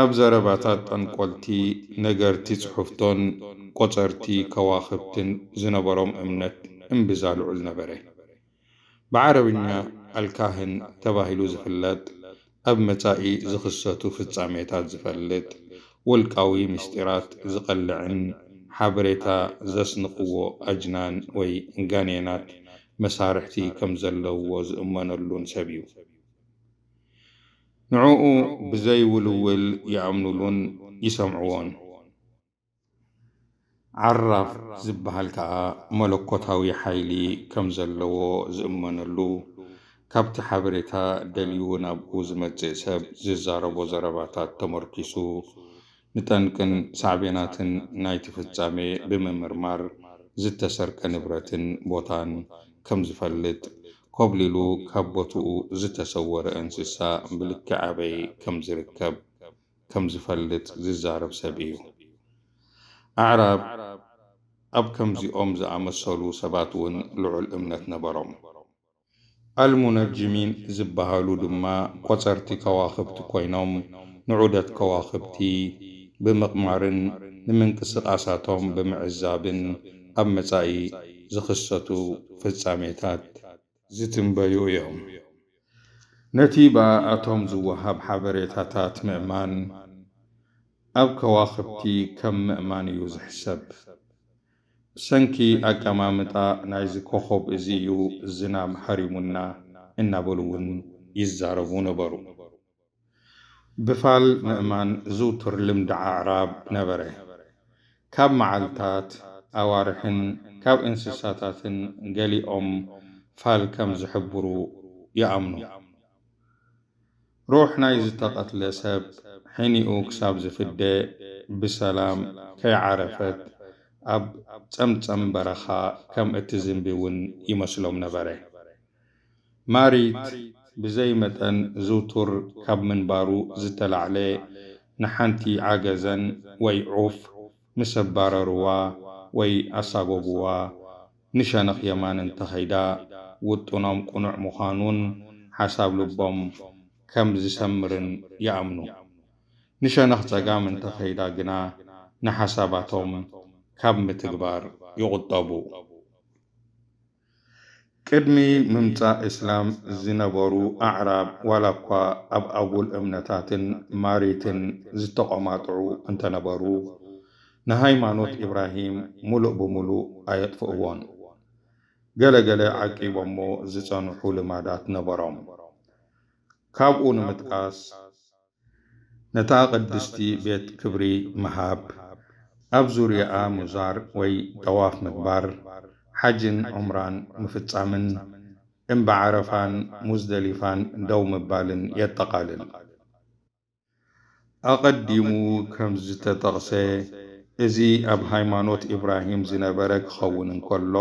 ኣብ ዘረባታት ጠንቆልቲ ነገርቲ ጽሑፍቶን ቈጸርቲ ከዋኽብትን ዝነበሮም እምነት እምብዛ ልዑል ነበረ ብዓረብኛ ኣልካህን ተባሂሉ ዝፍለጥ ኣብ መጻኢ ዝኽሰቱ ፍጻሜታት ዝፈልጥ ውልቃዊ ምስጢራት ዝቐልዕን ሓበሬታ ዘስንቕዎ ኣጅናን ወይ ጋኔናት መሳርሕቲ ከም ዘለውዎ ዝእመነሉን ሰብ እዩ ንዕኡ ብዘይውልውል ይኣምኑሉን ይሰምዕዎን ዓራፍ ዝበሃል ከዓ መለኮታዊ ሓይሊ ከም ዘለዎ ዝእመነሉ ካብቲ ሓበሬታ ደልዩ ናብኡ ዝመፅእ ሰብ ዝዛረቦ ዘረባታት ተመርኪሱ ንጠንቅን ሳዕቤናትን ናይቲ ፍጻሜ ብምምርማር ዝተሰርቀ ንብረትን ቦታን ከም ዝፈልጥ قبل لو كبتو زتصور انسسا بالكعبي كم زركب كم زفلت ززارب سبيو أعرب أب كم زي أم زأمسلو سباتون لعل أمنتنا برم المنجمين زبهالو دما قصرتي كواخبت كوينوم نعودت كواخبتي بمقمار من كسقاساتهم بمعزاب أب متاي زخصتو في الساميتات زتم بەیۆیەم نەتی بە ئەتۆم زووەهەب حەبەرێت هەتات مەمان ئەو کەواخبتی کەم مەمانی وزحسەب سنكي أكامامتا نايز كوخوب إزيو زنام حريمنا إنا بلون يزارفون برو بفال مأمان زوتر لمدع عراب نبره كاب معلتات أوارحن كاب إنسساتات قلي أم فالكم زحبرو يأمنو روح نايز تقت لسب حيني أوك ساب زفدة بسلام كي عرفت أب تم برخا كم اتزم بون يمسلوم نبره ماريت بزي متن زوتر كب من بارو زتلعلي نحنتي عاجزا عوف مسبار روا وي أصابوا نشانق يمان انتخيدا وطنام قنع مخانون حساب لبام كم زي سمرن يأمنو نشانخ زقام انتخيدا قنا نحساباتهم كم متقبار يغطبو كدمي ممتا إسلام زينبورو أعراب ولقوا أب أول أمنتات ماريت زتقماتعو انتنبرو نهاي مانوت إبراهيم ملو بملو أيطفئوان ገለ ገለ ዓቂቦ እሞ ዝጸንሑ ልማዳት ነበሮም ካብኡ ንምጥቃስ ነታ ቅድስቲ ቤት ክብሪ መሃብ ኣብ ዙርያኣ ሙዛር ወይ ጠዋፍ ምግባር ሓጅን ዑምራን ምፍጻምን እምባ ዓረፋን ሙዝደሊፋን ደው ምባልን የጠቓልል ኣቐዲሙ ከም ዝተጠቕሰ እዚ ኣብ ሃይማኖት ኢብራሂም ዝነበረ ክኸውን እንከሎ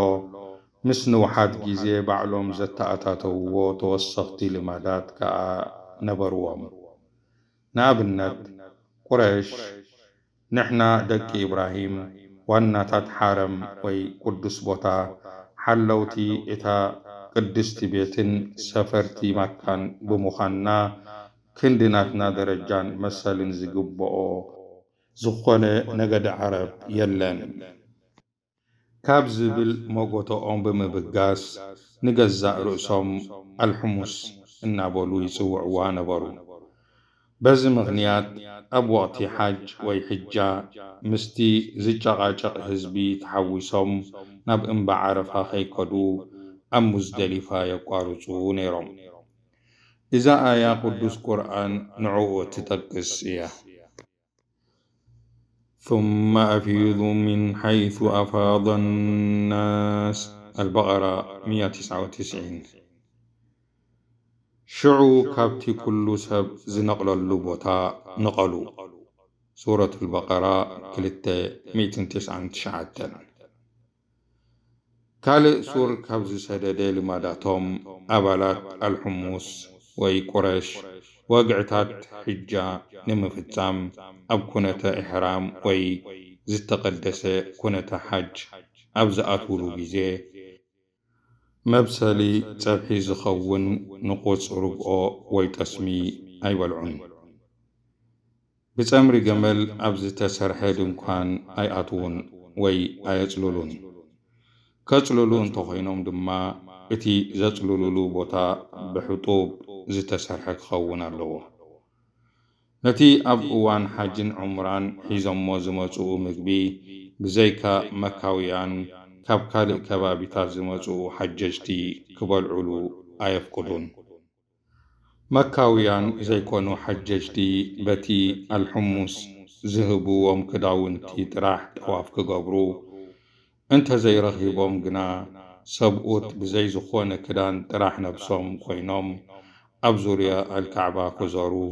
ምስ ንውሓት ግዜ ባዕሎም ዘተኣታተውዎ ተወሰኽቲ ልማዳት ከዓ ነበርዎም ንኣብነት ቁረሽ ንሕና ደቂ ኢብራሂም ዋናታት ሓረም ወይ ቅዱስ ቦታ ሓለውቲ እታ ቅድስቲ ቤትን ሰፈርቲ ማካን ብምዃንና ክንዲናትና ደረጃን መሰልን ዝግብኦ ዝኾነ ነገዲ ዓረብ የለን ካብ ዝብል መጎቶኦም ብምብጋስ ንገዛእ ርእሶም አልሕሙስ እናበሉ ይጽውዕዋ ነበሩ በዚ ምኽንያት ኣብ ወቕቲ ሓጅ ወይ ሕጃ ምስቲ ዝጨቓጨቕ ህዝቢ ተሓዊሶም ናብ እምባ ዓረፋ ኸይከዱ ኣብ ሙዝደሊፋ የቋርፁ ነይሮም እዛ ኣያ ቅዱስ ቁርኣን ንዕኡ እትጠቅስ እያ ثم أفيضوا من حيث أفاض الناس البقرة 199 شعو كبت كل سب زنقل اللبطاء نقلوا سورة البقرة كلتة 199 ካልእ ሱር كبت ዝሰደደ ልማዳቶም ኣባላት አልሕሙስ وي ቁረሽ وقعتات حجة نم فتام أب كنة إحرام وي زت قدسة كنة حج أب زأت ولوجيزي مبسلي تبحي زخون نقوص عرب أو أي والعن بتأمر جمل أب زت سرحيدم كان أي أتون وي أي تلولون كتلولون تخينهم دما إتي زتلولولو بوتا بحطوب ዝተሰርሐ ክኸውን ኣለዎ ነቲ ኣብ እዋን ሓጅን ዑምራን ሒዞሞ ዝመጽኡ ምግቢ ብዘይካ መካውያን ካብ ካልእ ከባቢታት ዝመጽኡ ሓጀጅቲ ክበልዕሉ ኣየፍቅዱን መካውያን ዘይኮኑ ሓጀጅቲ በቲ ኣልሕሙስ ዝህብዎም ክዳውንቲ ጥራሕ ጠዋፍ ክገብሩ እንተዘይረኺቦም ግና ሰብኡት ብዘይዝኾነ ክዳን ጥራሕ ነብሶም ኮይኖም اب ابزوریا الکعبه کوزارو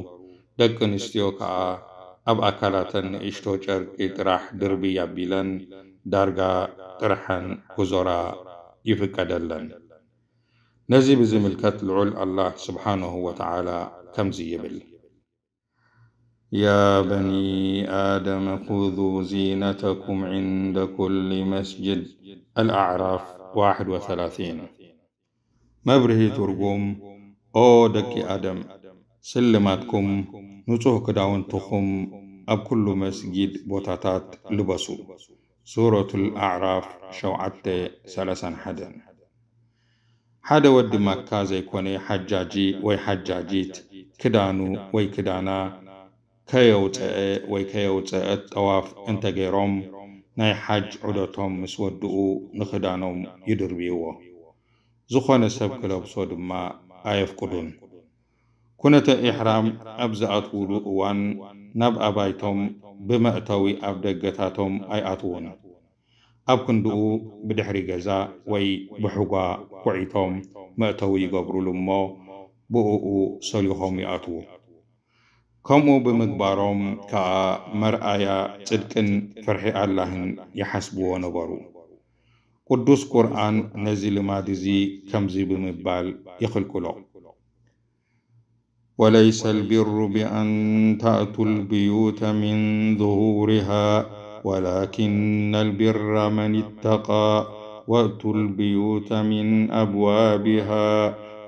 دکن استیو کا اب اکالاتن اشتو چرکی ترح دربی یابیلن دارگا ترحن كزورا يفكدلن نزي بزم الكت العل الله سبحانه وتعالى كم زيبل يا بني آدم خذوا زينتكم عند كل مسجد الأعراف واحد وثلاثين مبره ترقوم ኦ ደቂ ኣደም ስልማትኩም ንጹሕ ክዳውንትኹም ኣብ ኩሉ መስጊድ ቦታታት ልበሱ ሱረቱ ልኣዕራፍ 731 ሓደ ወዲ ማካ ዘይኮነ ሓጃጂ ወይ ሓጃጂት ክዳኑ ወይ ክዳና ከየውፀአ ወይ ከየውፀአት ጠዋፍ እንተገይሮም ናይ ሓጅ ዑደቶም ምስ ወድኡ ንኽዳኖም ይድርብይዎ ዝኾነ ሰብ ክለብሶ ድማ ኣየፍቅዱን ኩነተ ኢሕራም ኣብ ዝኣትውሉ እዋን ናብ ኣባይቶም ብመእተዊ ኣብ ደገታቶም ኣይኣትውን ኣብ ክንድኡ ብድሕሪ ገዛ ወይ ብሕጓ ኩዒቶም መእተዊ ይገብሩሉ እሞ ብእኡ ሰሊኾም ይኣትዉ ከምኡ ብምግባሮም ከዓ መርኣያ ጽድቅን ፍርሒ ኣላህን ይሓስብዎ ነበሩ قرآن نزل ነዚህ كم እዚ بمبال يخلق له وليس البر بأن تأتوا البيوت من ظهورها ولكن البر من اتقى وأتوا البيوت من أبوابها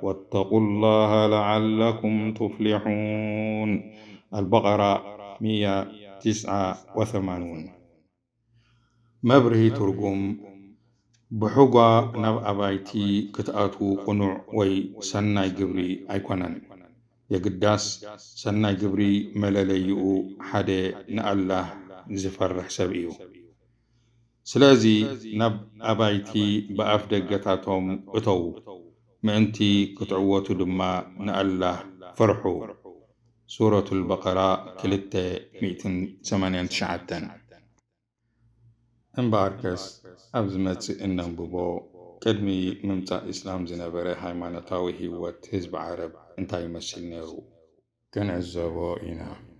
واتقوا الله لعلكم تفلحون البقرة 189 مبره ترجم بحوغا نب أبايتي كتآتو قنوع وي سناي قبري أيقونان يقداس سناي قبري ملليو حدي نأله زفرح سبئيو سلازي نب أبايتي بأف دقتاتهم أتو معنتي كتعوتو دما نأله فرحو سورة البقرة كلتة مئة امباركس ابزمت انم ببو كدمي ممتع اسلام زنبري هاي مانتاوي هيوت هزب عرب انتاي مسيل نيرو كان عزابو اينام